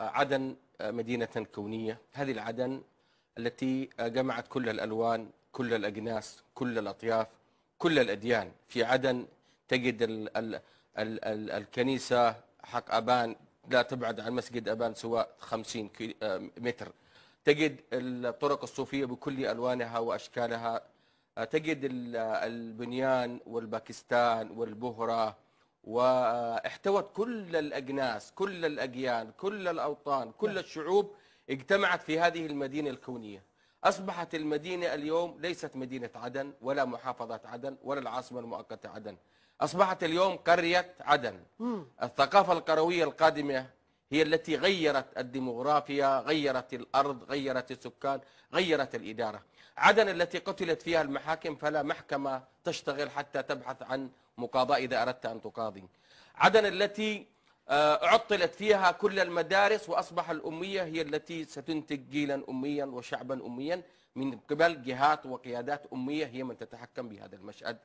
عدن آه، مدينة كونية هذه العدن التي آه، جمعت كل الألوان كل الأجناس كل الأطياف كل الأديان في عدن تجد ال ال ال ال الكنيسة حق أبان لا تبعد عن مسجد أبان سواء آه، 50 متر تجد الطرق الصوفية بكل ألوانها وأشكالها تجد البنيان والباكستان والبهرة واحتوت كل الأجناس كل الأجيال كل الأوطان كل نعم. الشعوب اجتمعت في هذه المدينة الكونية أصبحت المدينة اليوم ليست مدينة عدن ولا محافظة عدن ولا العاصمة المؤقتة عدن أصبحت اليوم قرية عدن الثقافة القروية القادمة هي التي غيرت الديموغرافيا غيرت الأرض غيرت السكان غيرت الإدارة عدن التي قتلت فيها المحاكم فلا محكمة تشتغل حتى تبحث عن مقاضاة إذا أردت أن تقاضي عدن التي آه، عطلت فيها كل المدارس واصبح الاميه هي التي ستنتج جيلا اميا وشعبا اميا من قبل جهات وقيادات اميه هي من تتحكم بهذا المشهد.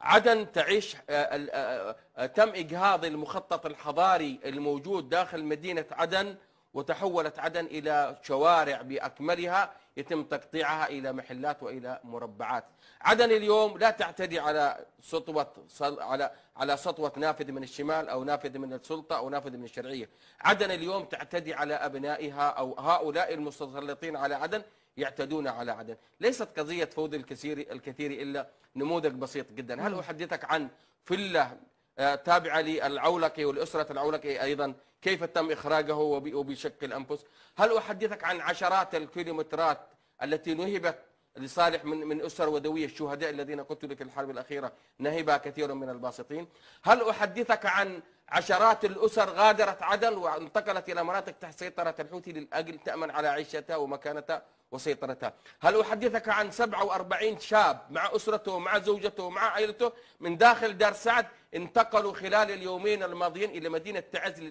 عدن تعيش آه، آه، تم اجهاض المخطط الحضاري الموجود داخل مدينه عدن وتحولت عدن إلى شوارع بأكملها يتم تقطيعها إلى محلات وإلى مربعات عدن اليوم لا تعتدي على سطوة على على سطوة نافذ من الشمال أو نافذ من السلطة أو نافذ من الشرعية عدن اليوم تعتدي على أبنائها أو هؤلاء المتسلطين على عدن يعتدون على عدن ليست قضية فوضى الكثير الكثير إلا نموذج بسيط جدا هل نعم. أحدثك عن فلة آه، تابعة للعولقي والأسرة العولقي أيضا كيف تم إخراجه وبشكل الأنفس هل أحدثك عن عشرات الكيلومترات التي نهبت لصالح من من اسر ودويه الشهداء الذين قتلوا في الحرب الاخيره نهب كثير من الباسطين، هل احدثك عن عشرات الأسر غادرت عدن وانتقلت إلى مناطق تحت سيطرة الحوثي للأجل تأمن على عيشتها ومكانتها وسيطرتها هل أحدثك عن 47 شاب مع أسرته ومع زوجته ومع عائلته من داخل دار سعد انتقلوا خلال اليومين الماضيين إلى مدينة تعز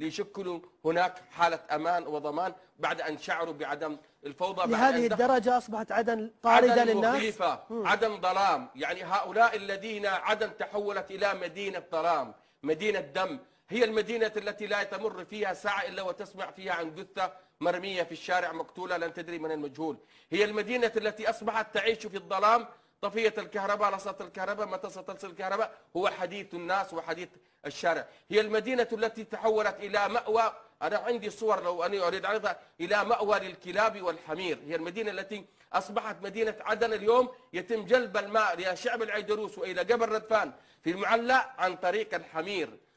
ليشكلوا هناك حالة أمان وضمان بعد أن شعروا بعدم الفوضى لهذه الدرجة أصبحت عدن طاردة عدن للناس مخيفة عدن ظلام يعني هؤلاء الذين عدن تحولت إلى مدينة ظلام مدينة دم هي المدينة التي لا تمر فيها ساعة إلا وتسمع فيها عن جثة مرمية في الشارع مقتولة لن تدري من المجهول هي المدينة التي أصبحت تعيش في الظلام طفية الكهرباء لصت الكهرباء متى ستصل الكهرباء هو حديث الناس وحديث الشارع هي المدينة التي تحولت إلى مأوى أنا عندي صور لو أني أريد أعرضها إلى مأوى للكلاب والحمير هي المدينة التي أصبحت مدينة عدن اليوم يتم جلب الماء إلى شعب العيدروس وإلى جبل ردفان في المعلى عن طريق الحمير